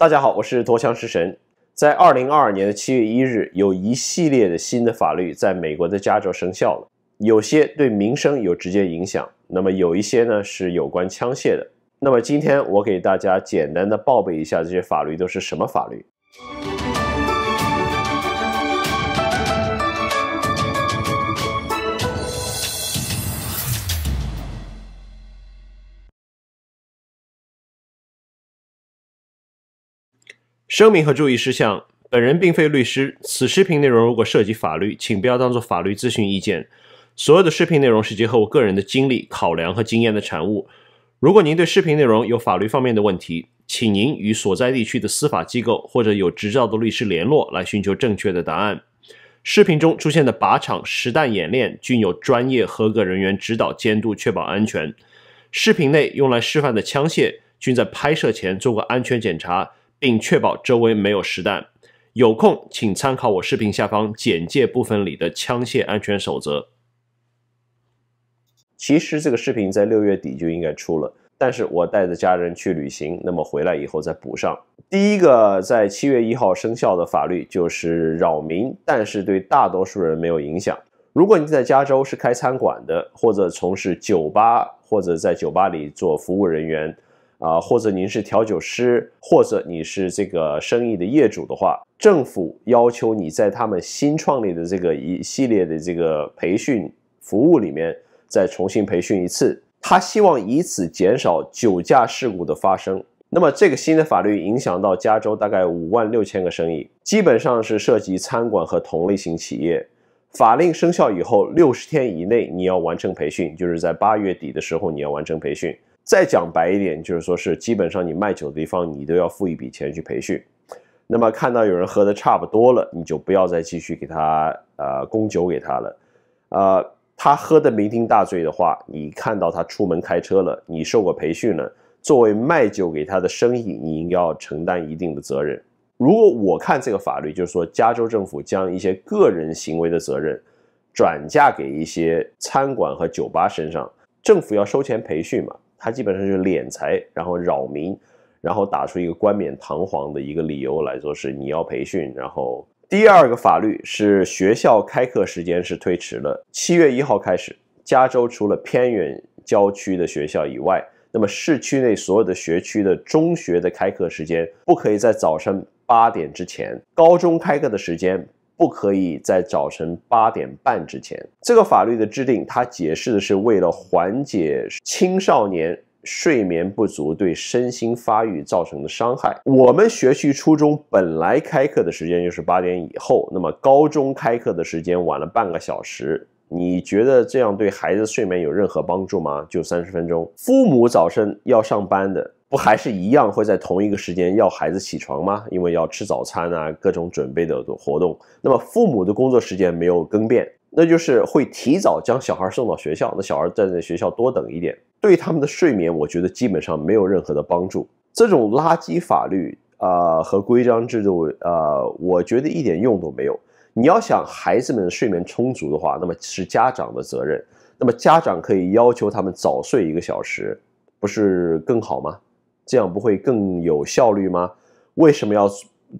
大家好，我是夺枪食神。在二零二二年的七月一日，有一系列的新的法律在美国的加州生效了，有些对民生有直接影响。那么有一些呢是有关枪械的。那么今天我给大家简单的报备一下，这些法律都是什么法律。声明和注意事项：本人并非律师，此视频内容如果涉及法律，请不要当做法律咨询意见。所有的视频内容是结合我个人的经历、考量和经验的产物。如果您对视频内容有法律方面的问题，请您与所在地区的司法机构或者有执照的律师联络，来寻求正确的答案。视频中出现的靶场实弹演练均有专业合格人员指导监督，确保安全。视频内用来示范的枪械均在拍摄前做过安全检查。并确保周围没有实弹。有空请参考我视频下方简介部分里的枪械安全守则。其实这个视频在六月底就应该出了，但是我带着家人去旅行，那么回来以后再补上。第一个在七月一号生效的法律就是扰民，但是对大多数人没有影响。如果你在加州是开餐馆的，或者从事酒吧，或者在酒吧里做服务人员。啊，或者您是调酒师，或者你是这个生意的业主的话，政府要求你在他们新创立的这个一系列的这个培训服务里面再重新培训一次。他希望以此减少酒驾事故的发生。那么这个新的法律影响到加州大概五万六千个生意，基本上是涉及餐馆和同类型企业。法令生效以后六十天以内你要完成培训，就是在八月底的时候你要完成培训。再讲白一点，就是说是基本上你卖酒的地方，你都要付一笔钱去培训。那么看到有人喝的差不多了，你就不要再继续给他呃供酒给他了。呃，他喝的酩酊大醉的话，你看到他出门开车了，你受过培训了，作为卖酒给他的生意，你应该要承担一定的责任。如果我看这个法律，就是说加州政府将一些个人行为的责任转嫁给一些餐馆和酒吧身上，政府要收钱培训嘛？他基本上就是敛财，然后扰民，然后打出一个冠冕堂皇的一个理由来说是你要培训。然后第二个法律是学校开课时间是推迟了，七月一号开始，加州除了偏远郊区的学校以外，那么市区内所有的学区的中学的开课时间不可以在早上八点之前，高中开课的时间。不可以在早晨八点半之前。这个法律的制定，它解释的是为了缓解青少年睡眠不足对身心发育造成的伤害。我们学区初中本来开课的时间就是八点以后，那么高中开课的时间晚了半个小时，你觉得这样对孩子睡眠有任何帮助吗？就三十分钟，父母早晨要上班的。不还是一样会在同一个时间要孩子起床吗？因为要吃早餐啊，各种准备的活动。那么父母的工作时间没有更变，那就是会提早将小孩送到学校。那小孩站在学校多等一点，对他们的睡眠，我觉得基本上没有任何的帮助。这种垃圾法律啊和规章制度啊，我觉得一点用都没有。你要想孩子们睡眠充足的话，那么是家长的责任。那么家长可以要求他们早睡一个小时，不是更好吗？这样不会更有效率吗？为什么要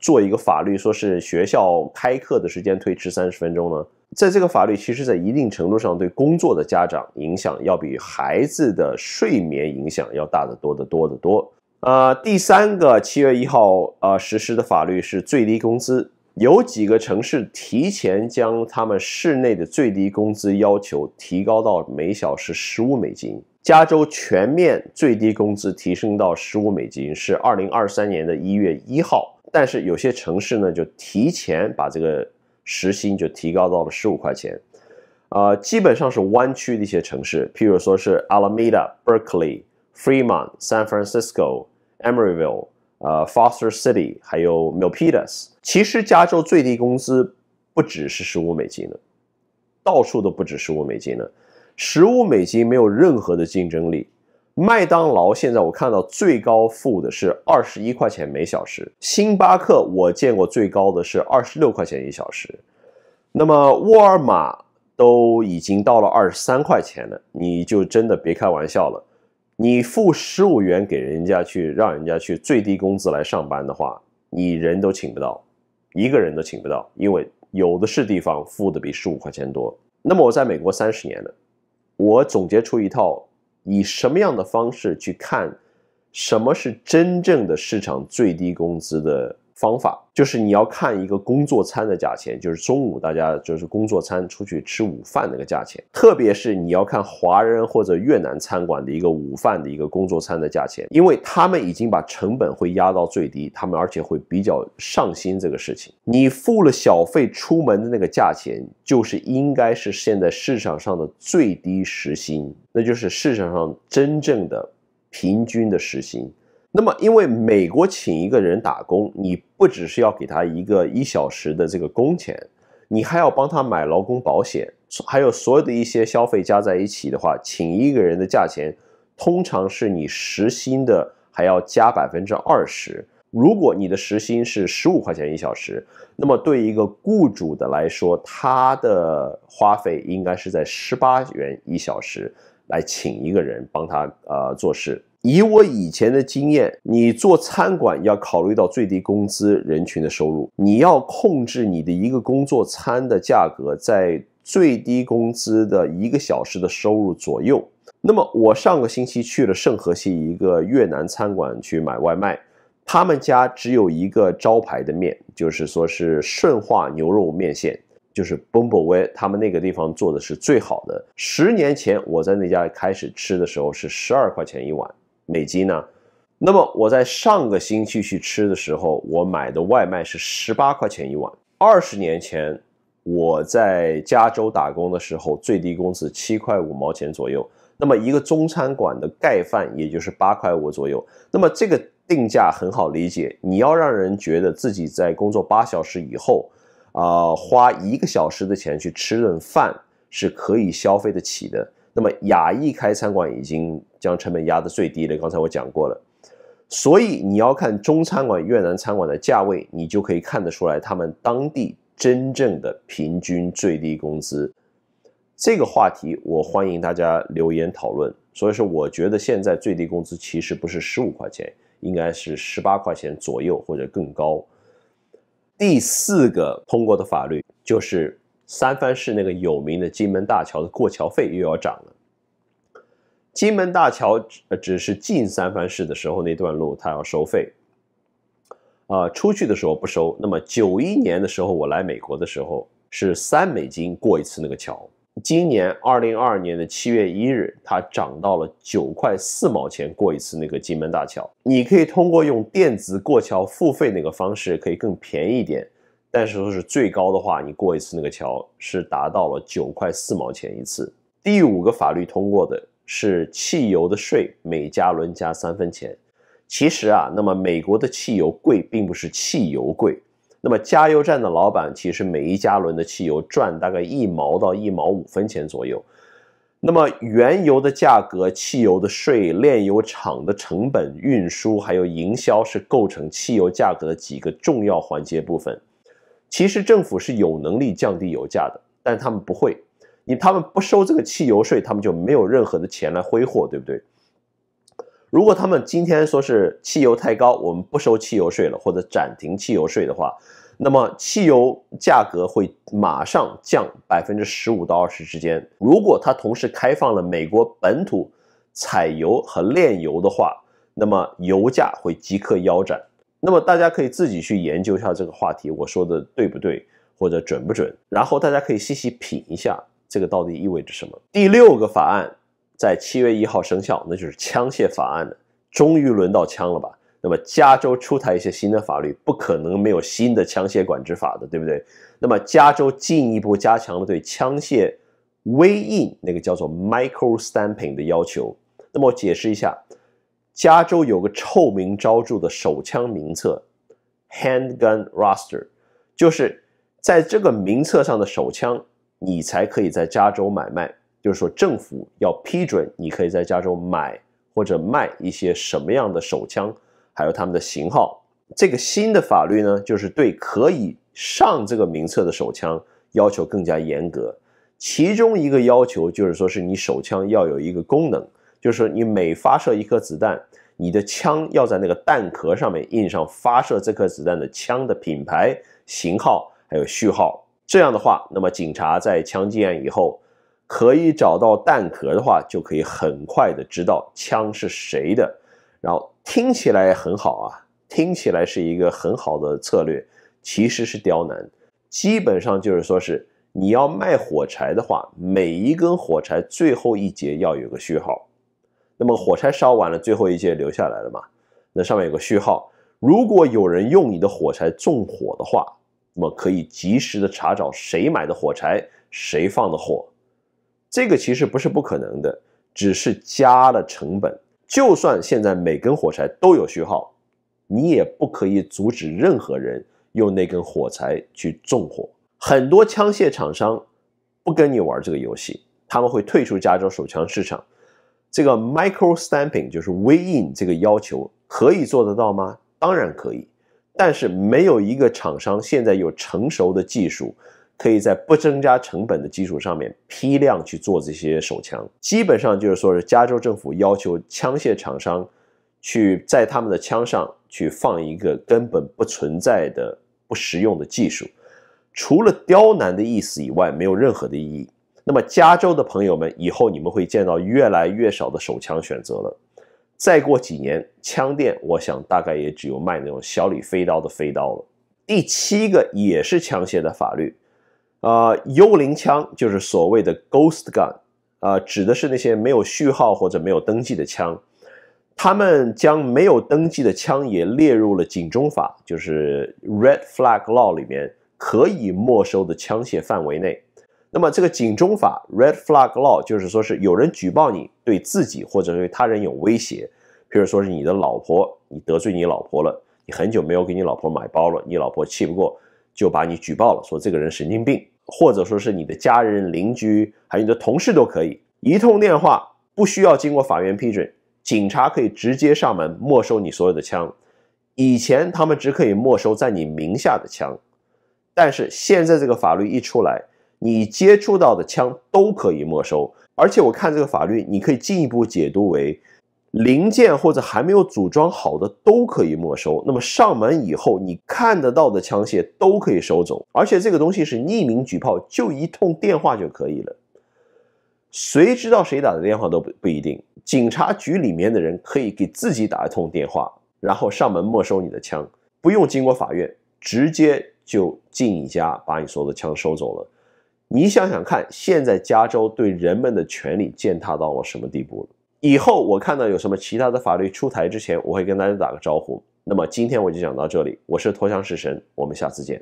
做一个法律，说是学校开课的时间推迟三十分钟呢？在这个法律，其实，在一定程度上对工作的家长影响要比孩子的睡眠影响要大得多得多得多。呃，第三个七月一号呃实施的法律是最低工资。有几个城市提前将他们市内的最低工资要求提高到每小时十五美金。加州全面最低工资提升到十五美金是二零二三年的一月一号，但是有些城市呢就提前把这个时薪就提高到了十五块钱。啊，基本上是湾区的一些城市，譬如说是 Alameda、Berkeley、Fremont、San Francisco、Emeryville。啊，Foster City，还有 Milpitas，其实加州最低工资不只是十五美金的，到处都不止十五美金呢。十五美金没有任何的竞争力。麦当劳现在我看到最高付的是二十一块钱每小时，星巴克我见过最高的是二十六块钱一小时，那么沃尔玛都已经到了二十三块钱了，你就真的别开玩笑了。你付十五元给人家去，让人家去最低工资来上班的话，你人都请不到，一个人都请不到，因为有的是地方付的比十五块钱多。那么我在美国三十年了，我总结出一套以什么样的方式去看什么是真正的市场最低工资的。方法就是你要看一个工作餐的价钱，就是中午大家就是工作餐出去吃午饭那个价钱，特别是你要看华人或者越南餐馆的一个午饭的一个工作餐的价钱，因为他们已经把成本会压到最低，他们而且会比较上心这个事情。你付了小费出门的那个价钱，就是应该是现在市场上的最低时薪，那就是市场上真正的平均的时薪。那么，因为美国请一个人打工，你不只是要给他一个一小时的这个工钱，你还要帮他买劳工保险，还有所有的一些消费加在一起的话，请一个人的价钱，通常是你时薪的还要加百分之二十。如果你的时薪是十五块钱一小时，那么对一个雇主的来说，他的花费应该是在十八元一小时来请一个人帮他呃做事。以我以前的经验，你做餐馆要考虑到最低工资人群的收入，你要控制你的一个工作餐的价格在最低工资的一个小时的收入左右。那么，我上个星期去了圣河西一个越南餐馆去买外卖，他们家只有一个招牌的面，就是说是顺化牛肉面线，就是 b o m b o y 他们那个地方做的是最好的。十年前我在那家开始吃的时候是十二块钱一碗。美金呢？那么我在上个星期去吃的时候，我买的外卖是十八块钱一碗。二十年前我在加州打工的时候，最低工资七块五毛钱左右。那么一个中餐馆的盖饭也就是八块五左右。那么这个定价很好理解，你要让人觉得自己在工作八小时以后，啊，花一个小时的钱去吃顿饭是可以消费得起的。那么亚裔开餐馆已经。将成本压的最低的。刚才我讲过了，所以你要看中餐馆、越南餐馆的价位，你就可以看得出来他们当地真正的平均最低工资。这个话题我欢迎大家留言讨论。所以说，我觉得现在最低工资其实不是十五块钱，应该是十八块钱左右或者更高。第四个通过的法律就是三藩市那个有名的金门大桥的过桥费又要涨了。金门大桥呃，只是进三藩市的时候那段路它要收费，啊，出去的时候不收。那么九一年的时候我来美国的时候是三美金过一次那个桥，今年二零二二年的七月一日它涨到了九块四毛钱过一次那个金门大桥。你可以通过用电子过桥付费那个方式可以更便宜一点，但是说是最高的话你过一次那个桥是达到了九块四毛钱一次。第五个法律通过的。是汽油的税，每加仑加三分钱。其实啊，那么美国的汽油贵，并不是汽油贵。那么加油站的老板，其实每一加仑的汽油赚大概一毛到一毛五分钱左右。那么原油的价格、汽油的税、炼油厂的成本、运输还有营销，是构成汽油价格的几个重要环节部分。其实政府是有能力降低油价的，但他们不会。你他们不收这个汽油税，他们就没有任何的钱来挥霍，对不对？如果他们今天说是汽油太高，我们不收汽油税了，或者暂停汽油税的话，那么汽油价格会马上降百分之十五到二十之间。如果他同时开放了美国本土采油和炼油的话，那么油价会即刻腰斩。那么大家可以自己去研究一下这个话题，我说的对不对，或者准不准？然后大家可以细细品一下。这个到底意味着什么？第六个法案在七月一号生效，那就是枪械法案了。终于轮到枪了吧？那么加州出台一些新的法律，不可能没有新的枪械管制法的，对不对？那么加州进一步加强了对枪械微印，那个叫做 micro stamping 的要求。那么我解释一下，加州有个臭名昭著的手枪名册 （handgun roster），就是在这个名册上的手枪。你才可以在加州买卖，就是说政府要批准你可以在加州买或者卖一些什么样的手枪，还有他们的型号。这个新的法律呢，就是对可以上这个名册的手枪要求更加严格。其中一个要求就是说是你手枪要有一个功能，就是说你每发射一颗子弹，你的枪要在那个弹壳上面印上发射这颗子弹的枪的品牌、型号还有序号。这样的话，那么警察在枪击案以后可以找到弹壳的话，就可以很快的知道枪是谁的。然后听起来很好啊，听起来是一个很好的策略，其实是刁难。基本上就是说是你要卖火柴的话，每一根火柴最后一节要有个序号。那么火柴烧完了，最后一节留下来了嘛？那上面有个序号。如果有人用你的火柴纵火的话，那么可以及时的查找谁买的火柴，谁放的火，这个其实不是不可能的，只是加了成本。就算现在每根火柴都有序号，你也不可以阻止任何人用那根火柴去纵火。很多枪械厂商不跟你玩这个游戏，他们会退出加州手枪市场。这个 micro stamping 就是 w e i n 这个要求，可以做得到吗？当然可以。但是没有一个厂商现在有成熟的技术，可以在不增加成本的基础上面批量去做这些手枪。基本上就是说是加州政府要求枪械厂商，去在他们的枪上去放一个根本不存在的、不实用的技术，除了刁难的意思以外，没有任何的意义。那么，加州的朋友们，以后你们会见到越来越少的手枪选择了。再过几年，枪店我想大概也只有卖那种小李飞刀的飞刀了。第七个也是枪械的法律，啊，幽灵枪就是所谓的 ghost gun，啊，指的是那些没有序号或者没有登记的枪。他们将没有登记的枪也列入了警钟法，就是 red flag law 里面可以没收的枪械范围内。那么这个警钟法 （Red Flag Law） 就是说，是有人举报你对自己或者对他人有威胁，譬如说是你的老婆，你得罪你老婆了，你很久没有给你老婆买包了，你老婆气不过就把你举报了，说这个人神经病，或者说是你的家人、邻居还有你的同事都可以。一通电话不需要经过法院批准，警察可以直接上门没收你所有的枪。以前他们只可以没收在你名下的枪，但是现在这个法律一出来。你接触到的枪都可以没收，而且我看这个法律，你可以进一步解读为，零件或者还没有组装好的都可以没收。那么上门以后，你看得到的枪械都可以收走，而且这个东西是匿名举报，就一通电话就可以了。谁知道谁打的电话都不不一定。警察局里面的人可以给自己打一通电话，然后上门没收你的枪，不用经过法院，直接就进你家把你所有的枪收走了。你想想看，现在加州对人们的权利践踏到了什么地步了？以后我看到有什么其他的法律出台之前，我会跟大家打个招呼。那么今天我就讲到这里，我是脱降使神，我们下次见。